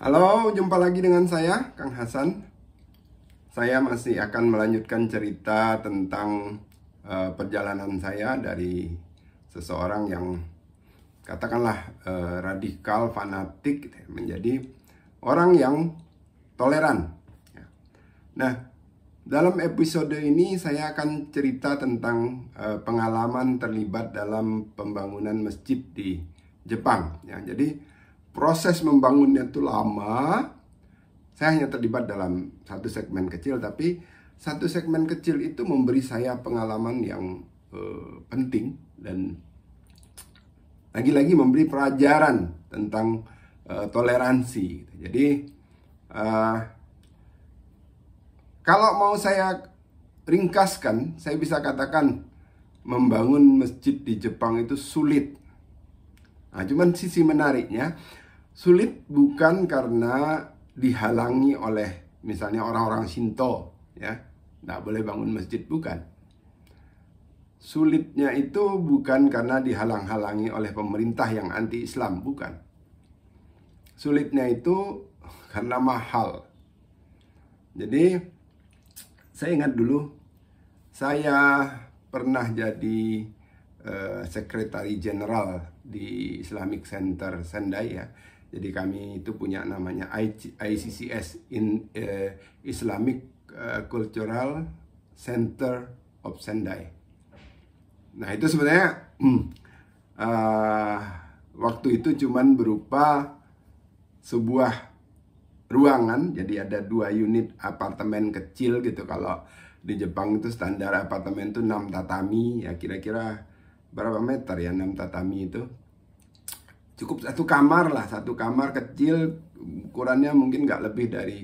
Halo, jumpa lagi dengan saya, Kang Hasan. Saya masih akan melanjutkan cerita tentang uh, perjalanan saya dari seseorang yang katakanlah uh, radikal, fanatik, menjadi orang yang toleran. Ya. Nah, dalam episode ini saya akan cerita tentang uh, pengalaman terlibat dalam pembangunan masjid di Jepang. Ya, jadi proses membangunnya itu lama. Saya hanya terlibat dalam satu segmen kecil, tapi satu segmen kecil itu memberi saya pengalaman yang uh, penting dan lagi-lagi memberi pelajaran tentang uh, toleransi. Jadi uh, kalau mau saya ringkaskan, saya bisa katakan membangun masjid di Jepang itu sulit. Nah, cuman sisi menariknya Sulit bukan karena dihalangi oleh misalnya orang-orang Shinto, ya. tidak boleh bangun masjid, bukan. Sulitnya itu bukan karena dihalang-halangi oleh pemerintah yang anti-Islam, bukan. Sulitnya itu karena mahal. Jadi, saya ingat dulu, saya pernah jadi uh, sekretari jenderal di Islamic Center Sendai ya jadi kami itu punya namanya ICCS in uh, Islamic uh, Cultural Center of Sendai. Nah itu sebenarnya uh, waktu itu cuman berupa sebuah ruangan, jadi ada dua unit apartemen kecil gitu kalau di Jepang itu standar apartemen itu 6 tatami ya kira-kira berapa meter ya 6 tatami itu cukup satu kamar lah satu kamar kecil ukurannya mungkin nggak lebih dari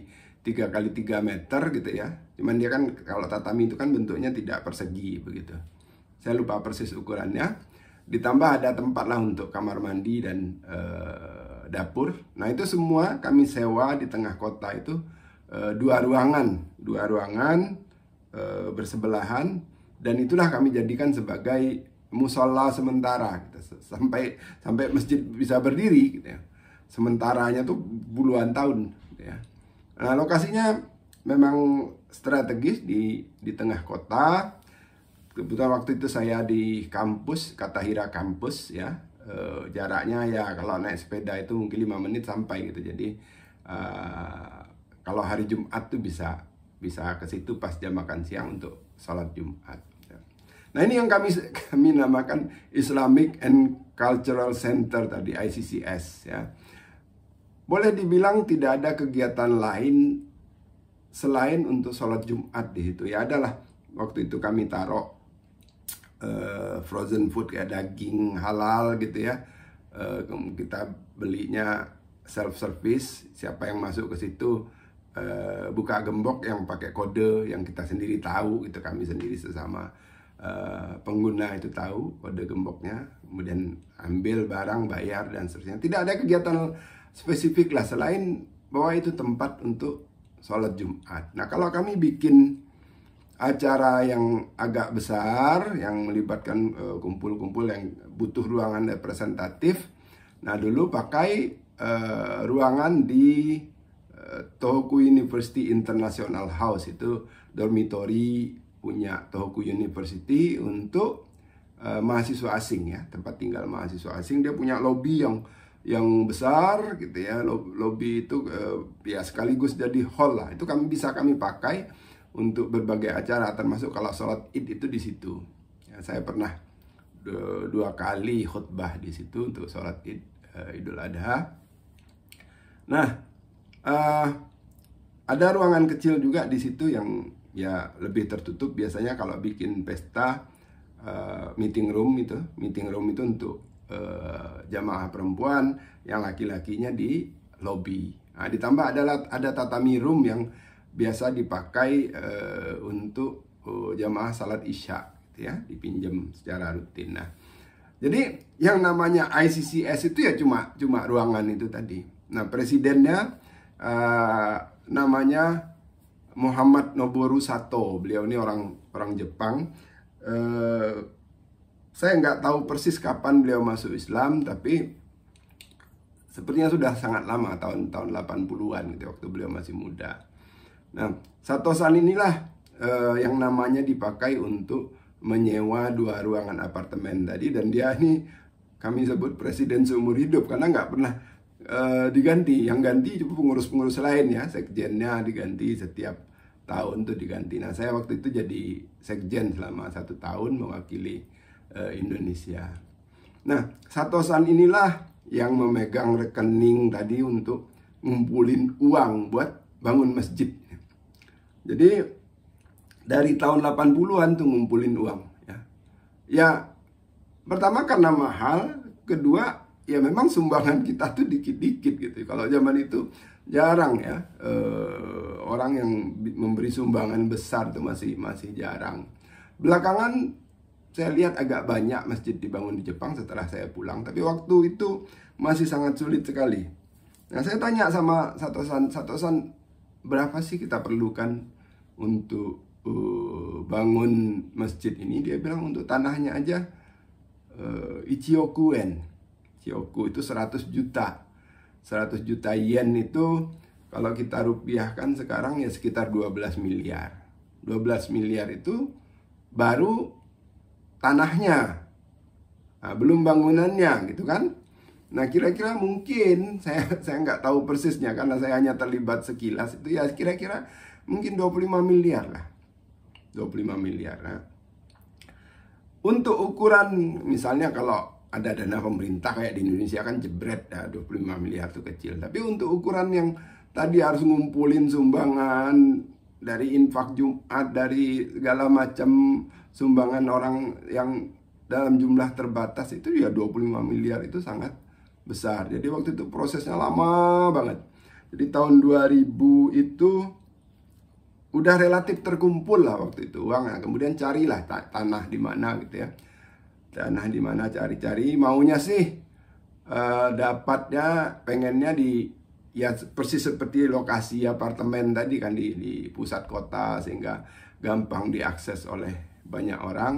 tiga kali tiga meter gitu ya cuman dia kan kalau tatami itu kan bentuknya tidak persegi begitu saya lupa persis ukurannya ditambah ada tempat lah untuk kamar mandi dan e, dapur nah itu semua kami sewa di tengah kota itu e, dua ruangan dua ruangan e, bersebelahan dan itulah kami jadikan sebagai musola sementara gitu. sampai sampai masjid bisa berdiri gitu ya. Sementaranya tuh puluhan tahun gitu ya. Nah, lokasinya memang strategis di di tengah kota. Kebetulan waktu itu saya di kampus Katahira kampus ya. E, jaraknya ya kalau naik sepeda itu mungkin lima menit sampai gitu. Jadi e, kalau hari Jumat tuh bisa bisa ke situ pas jam makan siang untuk sholat Jumat. Nah ini yang kami kami namakan Islamic and Cultural Center tadi ICCS ya. Boleh dibilang tidak ada kegiatan lain selain untuk sholat Jumat di situ ya adalah waktu itu kami taruh uh, frozen food kayak daging halal gitu ya uh, kita belinya self service siapa yang masuk ke situ uh, buka gembok yang pakai kode yang kita sendiri tahu itu kami sendiri sesama Eh, pengguna itu tahu kode gemboknya, kemudian ambil barang, bayar dan seterusnya. Tidak ada kegiatan spesifik lah selain bahwa itu tempat untuk sholat Jumat. Nah kalau kami bikin acara yang agak besar yang melibatkan eh, kumpul-kumpul uh, yang butuh ruangan representatif. Nah, dulu pakai uh, ruangan di uh, Tohoku University International House itu dormitory punya Tohoku University untuk uh, mahasiswa asing ya, tempat tinggal mahasiswa asing. Dia punya lobby yang yang besar gitu ya. Lobby itu uh, ya sekaligus jadi hall lah. Itu kami bisa kami pakai untuk berbagai acara termasuk kalau sholat Id itu di situ. Ya, saya pernah eh, dua, kali khutbah di situ untuk sholat Id uh, Idul Adha. Nah, uh, ada ruangan kecil juga di situ yang ya lebih tertutup biasanya kalau bikin pesta uh, meeting room itu meeting room itu untuk uh, jamaah perempuan yang laki-lakinya di lobby nah, ditambah adalah ada tatami room yang biasa dipakai uh, untuk uh, jamaah salat isya gitu ya dipinjam secara rutin nah jadi yang namanya ICCS itu ya cuma cuma ruangan itu tadi nah presidennya uh, namanya Muhammad Noboru Sato. Beliau ini orang orang Jepang. Eh, saya nggak tahu persis kapan beliau masuk Islam, tapi sepertinya sudah sangat lama tahun-tahun 80-an gitu waktu beliau masih muda. Nah, Sato-san inilah eh, yang namanya dipakai untuk menyewa dua ruangan apartemen tadi dan dia ini kami sebut presiden seumur hidup karena nggak pernah uh, diganti. Yang ganti cuma pengurus-pengurus lain ya, sekjennya diganti setiap tahun tuh diganti. Nah saya waktu itu jadi sekjen selama satu tahun mewakili e, Indonesia. Nah Satosan inilah yang memegang rekening tadi untuk ngumpulin uang buat bangun masjid. Jadi dari tahun 80-an tuh ngumpulin uang ya. Ya pertama karena mahal, kedua ya memang sumbangan kita tuh dikit-dikit gitu. Kalau zaman itu jarang ya eh, orang yang memberi sumbangan besar itu masih masih jarang. Belakangan saya lihat agak banyak masjid dibangun di Jepang setelah saya pulang, tapi waktu itu masih sangat sulit sekali. Nah, saya tanya sama Satosan, Satosan berapa sih kita perlukan untuk uh, bangun masjid ini? Dia bilang untuk tanahnya aja uh, Ichiokuen. Ichioku itu 100 juta. 100 juta yen itu kalau kita rupiahkan sekarang ya sekitar 12 miliar. 12 miliar itu baru tanahnya. Nah, belum bangunannya gitu kan. Nah kira-kira mungkin saya saya nggak tahu persisnya karena saya hanya terlibat sekilas itu ya kira-kira mungkin 25 miliar lah. 25 miliar. Nah. Untuk ukuran misalnya kalau ada dana pemerintah kayak di Indonesia kan jebret ya nah, 25 miliar itu kecil. Tapi untuk ukuran yang tadi harus ngumpulin sumbangan dari infak Jumat dari segala macam sumbangan orang yang dalam jumlah terbatas itu ya 25 miliar itu sangat besar. Jadi waktu itu prosesnya lama banget. Jadi tahun 2000 itu udah relatif terkumpul lah waktu itu uangnya. Kemudian carilah tanah di mana gitu ya. Tanah di mana cari-cari maunya sih uh, dapatnya pengennya di ya persis seperti lokasi apartemen tadi kan di, di pusat kota sehingga gampang diakses oleh banyak orang.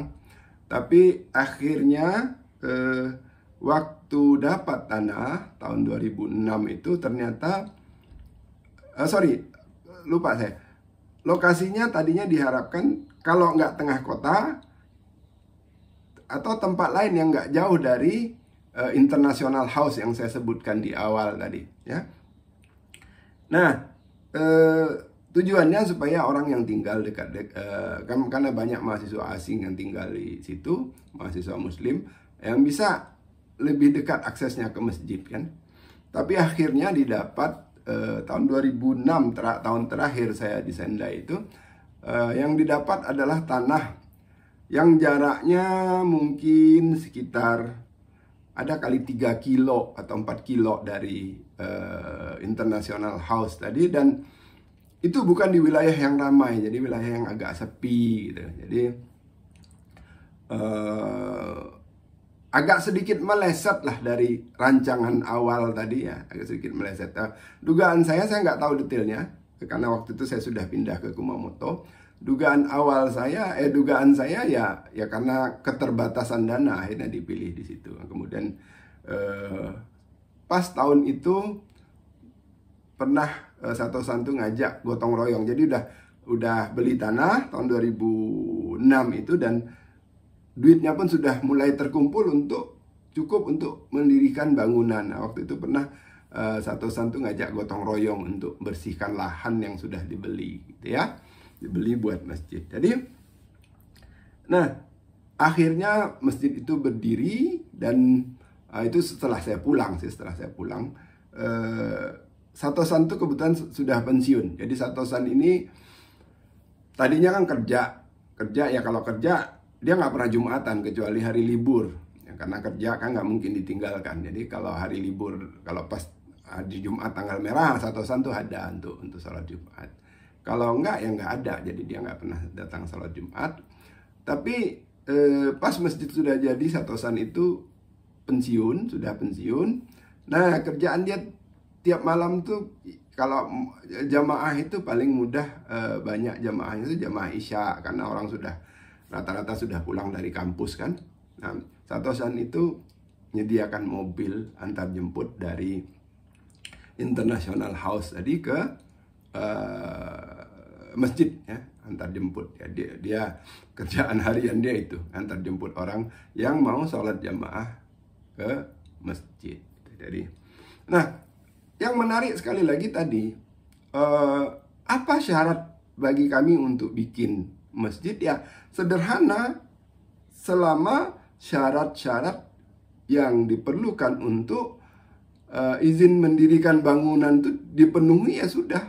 Tapi akhirnya eh, waktu dapat tanah tahun 2006 itu ternyata eh, sorry lupa saya lokasinya tadinya diharapkan kalau nggak tengah kota atau tempat lain yang nggak jauh dari eh, international house yang saya sebutkan di awal tadi ya Nah, eh, tujuannya supaya orang yang tinggal dekat dek, eh, kan karena banyak mahasiswa asing yang tinggal di situ, mahasiswa muslim yang bisa lebih dekat aksesnya ke masjid kan. Tapi akhirnya didapat eh, tahun 2006 ter tahun terakhir saya di Sendai itu eh, yang didapat adalah tanah yang jaraknya mungkin sekitar ada kali 3 kilo atau 4 kilo dari uh, International House tadi dan itu bukan di wilayah yang ramai jadi wilayah yang agak sepi gitu jadi uh, agak sedikit meleset lah dari rancangan awal tadi ya agak sedikit meleset nah, dugaan saya saya nggak tahu detailnya karena waktu itu saya sudah pindah ke Kumamoto dugaan awal saya eh dugaan saya ya ya karena keterbatasan dana akhirnya dipilih di situ kemudian eh, pas tahun itu pernah eh, satu santu ngajak gotong royong jadi udah udah beli tanah tahun 2006 itu dan duitnya pun sudah mulai terkumpul untuk cukup untuk mendirikan bangunan nah, waktu itu pernah eh, satu santu ngajak gotong royong untuk bersihkan lahan yang sudah dibeli gitu ya dibeli buat masjid. Jadi, nah akhirnya masjid itu berdiri dan uh, itu setelah saya pulang sih, setelah saya pulang. Uh, Satosan itu kebetulan sudah pensiun. Jadi Satosan ini tadinya kan kerja, kerja ya kalau kerja dia nggak pernah jumatan kecuali hari libur. Ya, karena kerja kan nggak mungkin ditinggalkan. Jadi kalau hari libur, kalau pas ah, di Jumat tanggal merah Satosan tuh ada untuk untuk sholat Jumat. Kalau enggak ya enggak ada, jadi dia enggak pernah datang sholat Jumat. Tapi eh, pas masjid sudah jadi Satosan itu pensiun, sudah pensiun. Nah, kerjaan dia tiap malam tuh kalau jamaah itu paling mudah eh, banyak jamaahnya itu jamaah Isya karena orang sudah rata-rata sudah pulang dari kampus kan. Nah, Satosan itu menyediakan mobil antar jemput dari International House tadi ke uh, masjid ya antar jemput ya dia, dia kerjaan harian dia itu antar jemput orang yang mau sholat jamaah ke masjid jadi nah yang menarik sekali lagi tadi eh, apa syarat bagi kami untuk bikin masjid ya sederhana selama syarat-syarat yang diperlukan untuk uh, izin mendirikan bangunan itu dipenuhi ya sudah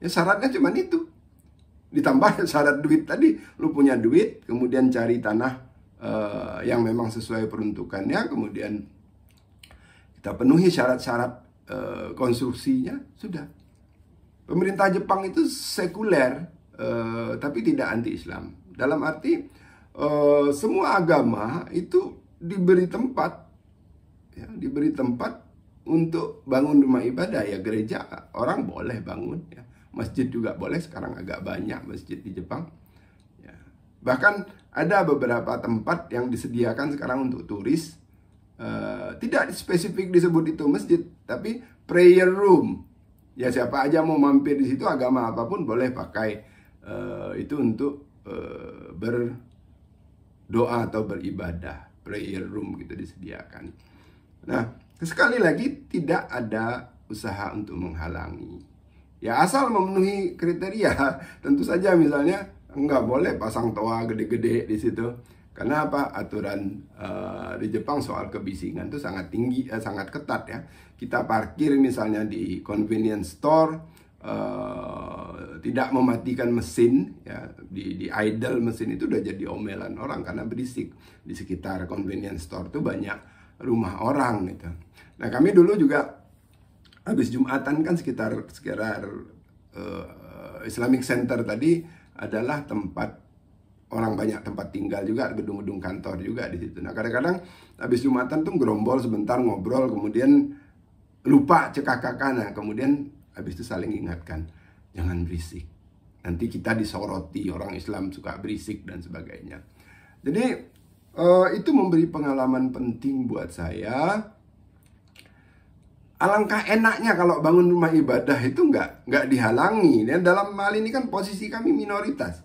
Ya syaratnya cuma itu. Ditambah syarat duit tadi, lu punya duit, kemudian cari tanah uh, yang memang sesuai peruntukannya, kemudian kita penuhi syarat-syarat uh, konstruksinya, sudah. Pemerintah Jepang itu sekuler, uh, tapi tidak anti-Islam. Dalam arti uh, semua agama itu diberi tempat, ya, diberi tempat untuk bangun rumah ibadah ya gereja orang boleh bangun ya masjid juga boleh sekarang agak banyak masjid di Jepang ya. bahkan ada beberapa tempat yang disediakan sekarang untuk turis uh, tidak spesifik disebut itu masjid tapi prayer room ya siapa aja mau mampir di situ agama apapun boleh pakai uh, itu untuk uh, berdoa atau beribadah prayer room gitu disediakan nah sekali lagi tidak ada usaha untuk menghalangi Ya asal memenuhi kriteria, tentu saja misalnya nggak boleh pasang toa gede-gede di situ. Karena apa? Aturan uh, di Jepang soal kebisingan itu sangat tinggi, uh, sangat ketat ya. Kita parkir misalnya di convenience store, uh, tidak mematikan mesin, ya di, di idle mesin itu udah jadi omelan orang karena berisik. Di sekitar convenience store tuh banyak rumah orang gitu. Nah kami dulu juga habis Jumatan kan sekitar sekitar uh, Islamic Center tadi adalah tempat orang banyak tempat tinggal juga gedung-gedung kantor juga di situ. Nah kadang-kadang habis Jumatan tuh gerombol sebentar ngobrol kemudian lupa cekakakan nah kemudian habis itu saling ingatkan jangan berisik nanti kita disoroti orang Islam suka berisik dan sebagainya. Jadi uh, itu memberi pengalaman penting buat saya Alangkah enaknya kalau bangun rumah ibadah itu nggak nggak dihalangi. Dan ya, dalam hal ini kan posisi kami minoritas,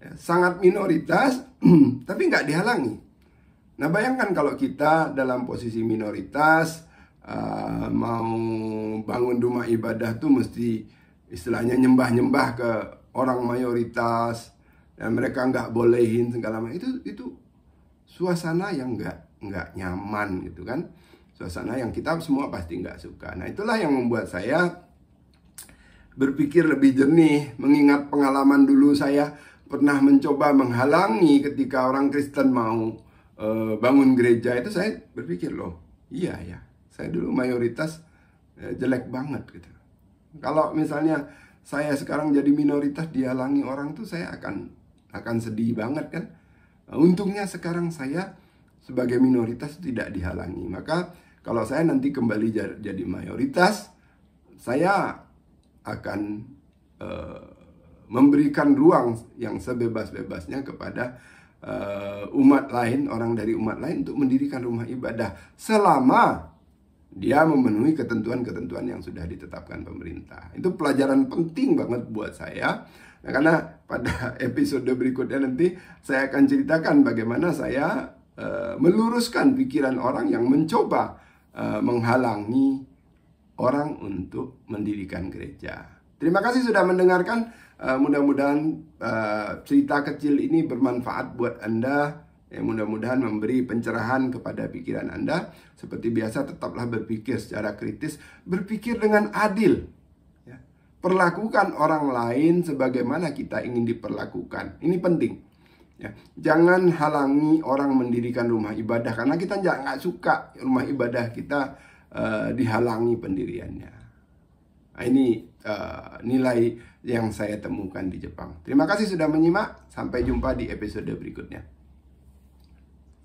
ya, sangat minoritas, tapi nggak dihalangi. Nah bayangkan kalau kita dalam posisi minoritas uh, mau bangun rumah ibadah tuh mesti istilahnya nyembah-nyembah ke orang mayoritas dan mereka nggak bolehin segala macam itu itu suasana yang nggak nggak nyaman gitu kan suasana yang kita semua pasti nggak suka. Nah itulah yang membuat saya berpikir lebih jernih, mengingat pengalaman dulu saya pernah mencoba menghalangi ketika orang Kristen mau e, bangun gereja itu saya berpikir loh, iya ya, saya dulu mayoritas e, jelek banget gitu. Kalau misalnya saya sekarang jadi minoritas dihalangi orang tuh saya akan akan sedih banget kan. Nah, untungnya sekarang saya sebagai minoritas tidak dihalangi. Maka kalau saya nanti kembali jadi mayoritas, saya akan uh, memberikan ruang yang sebebas-bebasnya kepada uh, umat lain, orang dari umat lain untuk mendirikan rumah ibadah selama dia memenuhi ketentuan-ketentuan yang sudah ditetapkan pemerintah. Itu pelajaran penting banget buat saya. Nah, karena pada episode berikutnya nanti saya akan ceritakan bagaimana saya uh, meluruskan pikiran orang yang mencoba Eh, menghalangi orang untuk mendirikan gereja. Terima kasih sudah mendengarkan. Eh, mudah-mudahan eh, cerita kecil ini bermanfaat buat Anda. mudah-mudahan memberi pencerahan kepada pikiran Anda. Seperti biasa, tetaplah berpikir secara kritis, berpikir dengan adil. Ya. Perlakukan orang lain sebagaimana kita ingin diperlakukan. Ini penting. Ya, jangan halangi orang mendirikan rumah ibadah karena kita nggak suka rumah ibadah kita uh, dihalangi pendiriannya. Nah, ini uh, nilai yang saya temukan di Jepang. Terima kasih sudah menyimak. Sampai jumpa di episode berikutnya.